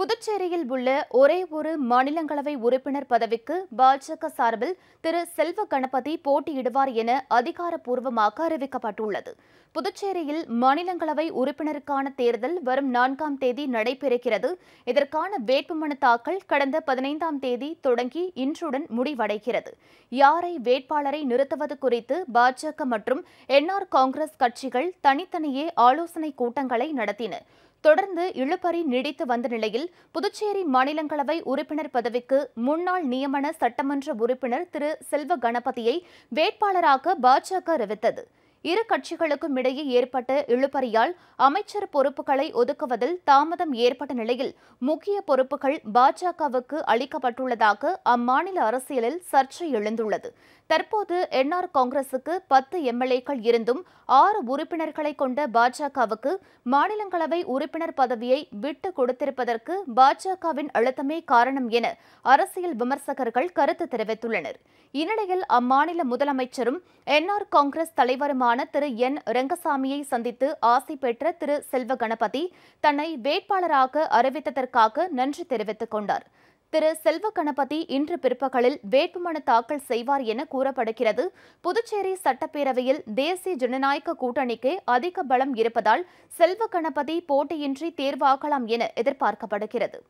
புதுச்சேரியில் உள்ள ஒரே ஒரு மாநிலங்களவை உறுப்பினர் பதவிக்கு பாஜக சார்பில் திரு செல்வ கணபதி போட்டியிடுவார் என அதிகாரப்பூர்வமாக அறிவிக்கப்பட்டுள்ளது புதுச்சேரியில் மாநிலங்களவை உறுப்பினருக்கான தேர்தல் வரும் நான்காம் தேதி நடைபெறுகிறது இதற்கான வேட்புமனு தாக்கல் கடந்த பதினைந்தாம் தேதி தொடங்கி இன்றுடன் முடிவடைகிறது யாரை வேட்பாளரை நிறுத்துவது குறித்து பாஜக மற்றும் என்ஆர் காங்கிரஸ் கட்சிகள் தனித்தனியே ஆலோசனைக் கூட்டங்களை நடத்தின தொடர்ந்து இழுபறி நீடித்து வந்த நிலையில் புதுச்சேரி மாநிலங்களவை உறுப்பினர் பதவிக்கு முன்னாள் நியமன சட்டமன்ற உறுப்பினர் திரு செல்வ கணபதியை வேட்பாளராக பாஜக அறிவித்தது இரு கட்சிகளுக்கும் இடையே ஏற்பட்ட இழுபறியால் அமைச்சர் பொறுப்புகளை ஒதுக்குவதில் தாமதம் ஏற்பட்ட நிலையில் முக்கிய பொறுப்புகள் பாஜகவுக்கு அளிக்கப்பட்டுள்ளதாக அம்மாநில அரசியலில் சர்ச்சை எழுந்துள்ளது தற்போது என்ஆர் காங்கிரசுக்கு பத்து எம்எல்ஏக்கள் இருந்தும் ஆறு உறுப்பினர்களை கொண்ட பாஜகவுக்கு மாநிலங்களவை உறுப்பினர் பதவியை விட்டு கொடுத்திருப்பதற்கு பாஜகவின் அழுத்தமே காரணம் என அரசியல் விமர்சகர்கள் கருத்து தெரிவித்துள்ளனர் இந்நிலையில் அம்மாநில முதலமைச்சரும் என்ஆர் காங்கிரஸ் தலைவருமான வேட்பாளருமான திரு என் ரங்கசாமியை சந்தித்து ஆசை பெற்ற திரு செல்வ கணபதி தன்னை வேட்பாளராக அறிவித்ததற்காக நன்றி தெரிவித்துக் கொண்டார் திரு செல்வ கணபதி இன்று பிற்பகலில் வேட்புமனு தாக்கல் செய்வார் என கூறப்படுகிறது புதுச்சேரி சட்டப்பேரவையில் தேசிய ஜனநாயக கூட்டணிக்கு அதிக பலம் இருப்பதால் செல்வ கணபதி போட்டியின்றி தேர்வாகலாம் என எதிர்பார்க்கப்படுகிறது